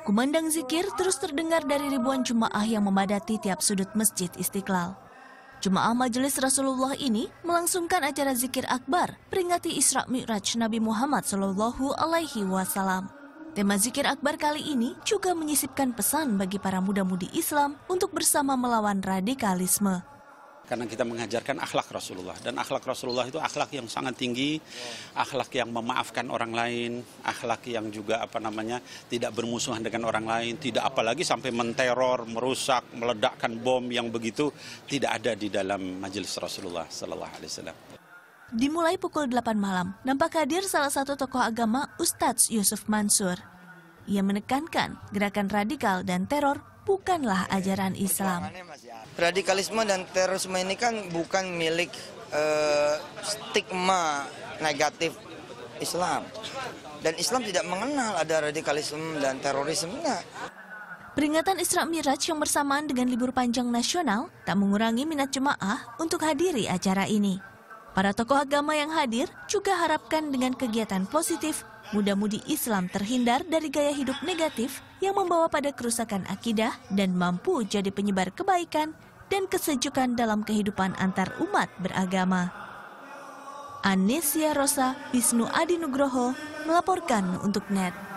Kumandang zikir terus terdengar dari ribuan jemaah yang memadati tiap sudut masjid Istiqlal. Jemaah Majelis Rasulullah ini melangsungkan acara zikir akbar peringati Isra Mi'raj Nabi Muhammad Shallallahu Alaihi Wasallam. Tema zikir akbar kali ini juga menyisipkan pesan bagi para muda-mudi Islam untuk bersama melawan radikalisme karena kita mengajarkan akhlak Rasulullah dan akhlak Rasulullah itu akhlak yang sangat tinggi, akhlak yang memaafkan orang lain, akhlak yang juga apa namanya tidak bermusuhan dengan orang lain, tidak apalagi sampai menteror, merusak, meledakkan bom yang begitu tidak ada di dalam majelis Rasulullah sallallahu alaihi wasallam. Dimulai pukul 8 malam, nampak hadir salah satu tokoh agama Ustadz Yusuf Mansur. Ia menekankan gerakan radikal dan teror bukanlah ajaran Islam. Radikalisme dan terorisme ini kan bukan milik eh, stigma negatif Islam. Dan Islam tidak mengenal ada radikalisme dan terorisme. Peringatan Isra Miraj yang bersamaan dengan libur panjang nasional tak mengurangi minat jemaah untuk hadiri acara ini. Para tokoh agama yang hadir juga harapkan dengan kegiatan positif, muda mudi Islam terhindar dari gaya hidup negatif yang membawa pada kerusakan akidah dan mampu jadi penyebar kebaikan dan kesejukan dalam kehidupan antar umat beragama. Anesia Rosa Wisnu Adi Nugroho melaporkan untuk NET.